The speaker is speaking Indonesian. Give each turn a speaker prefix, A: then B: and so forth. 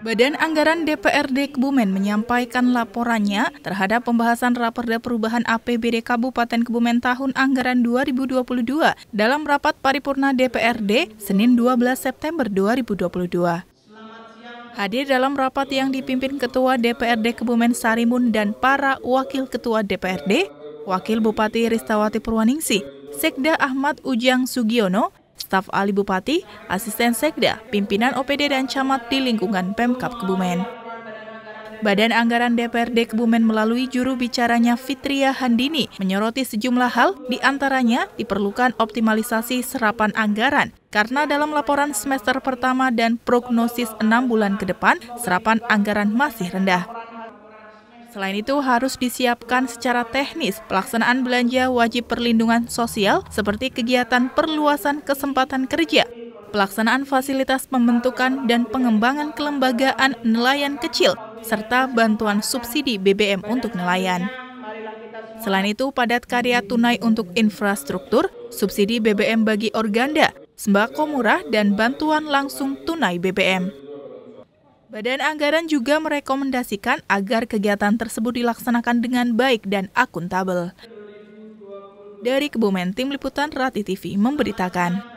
A: Badan Anggaran DPRD Kebumen menyampaikan laporannya terhadap pembahasan Raperda Perubahan APBD Kabupaten Kebumen tahun anggaran 2022 dalam rapat paripurna DPRD Senin 12 September 2022. Hadir dalam rapat yang dipimpin Ketua DPRD Kebumen Sarimun dan para Wakil Ketua DPRD, Wakil Bupati Ristawati Purwaningsi, Sekda Ahmad Ujang Sugiono, staf ahli bupati, asisten sekda, pimpinan OPD dan camat di lingkungan Pemkap Kebumen. Badan Anggaran DPRD Kebumen melalui juru bicaranya Fitria Handini menyoroti sejumlah hal, diantaranya diperlukan optimalisasi serapan anggaran karena dalam laporan semester pertama dan prognosis enam bulan ke depan, serapan anggaran masih rendah. Selain itu, harus disiapkan secara teknis pelaksanaan belanja wajib perlindungan sosial seperti kegiatan perluasan kesempatan kerja, pelaksanaan fasilitas pembentukan dan pengembangan kelembagaan nelayan kecil, serta bantuan subsidi BBM untuk nelayan. Selain itu, padat karya tunai untuk infrastruktur, subsidi BBM bagi organda, sembako murah, dan bantuan langsung tunai BBM. Badan Anggaran juga merekomendasikan agar kegiatan tersebut dilaksanakan dengan baik dan akuntabel. Dari Kebumen, Tim Liputan Rati TV memberitakan.